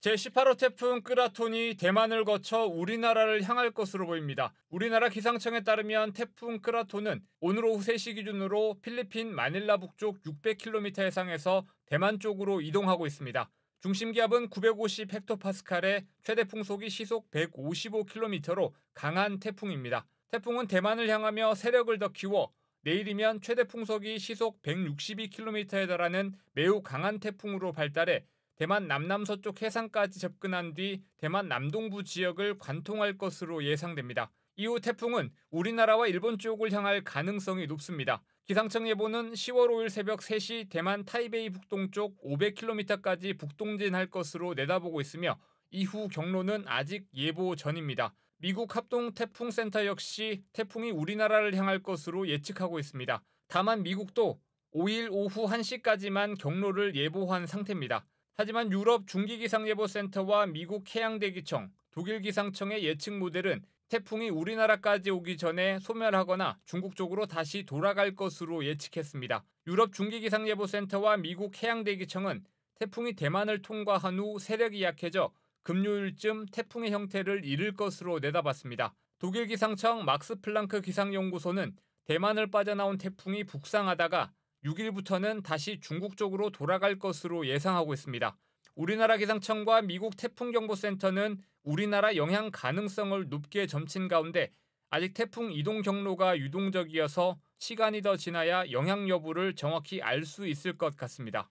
제18호 태풍 끄라톤이 대만을 거쳐 우리나라를 향할 것으로 보입니다. 우리나라 기상청에 따르면 태풍 끄라톤은 오늘 오후 3시 기준으로 필리핀 마닐라 북쪽 600km 해상에서 대만 쪽으로 이동하고 있습니다. 중심 기압은 950 헥토파스칼에 최대 풍속이 시속 155km로 강한 태풍입니다. 태풍은 대만을 향하며 세력을 더 키워 내일이면 최대 풍속이 시속 162km에 달하는 매우 강한 태풍으로 발달해 대만 남남서쪽 해상까지 접근한 뒤 대만 남동부 지역을 관통할 것으로 예상됩니다. 이후 태풍은 우리나라와 일본 쪽을 향할 가능성이 높습니다. 기상청 예보는 10월 5일 새벽 3시 대만 타이베이 북동쪽 500km까지 북동진할 것으로 내다보고 있으며 이후 경로는 아직 예보 전입니다. 미국 합동 태풍 센터 역시 태풍이 우리나라를 향할 것으로 예측하고 있습니다. 다만 미국도 5일 오후 1시까지만 경로를 예보한 상태입니다. 하지만 유럽 중기기상예보센터와 미국 해양대기청, 독일 기상청의 예측 모델은 태풍이 우리나라까지 오기 전에 소멸하거나 중국 쪽으로 다시 돌아갈 것으로 예측했습니다. 유럽 중기기상예보센터와 미국 해양대기청은 태풍이 대만을 통과한 후 세력이 약해져 금요일쯤 태풍의 형태를 잃을 것으로 내다봤습니다. 독일 기상청 막스 플랑크 기상연구소는 대만을 빠져나온 태풍이 북상하다가 6일부터는 다시 중국 쪽으로 돌아갈 것으로 예상하고 있습니다. 우리나라 기상청과 미국 태풍경보센터는 우리나라 영향 가능성을 높게 점친 가운데 아직 태풍 이동 경로가 유동적이어서 시간이 더 지나야 영향 여부를 정확히 알 수 있을 것 같습니다.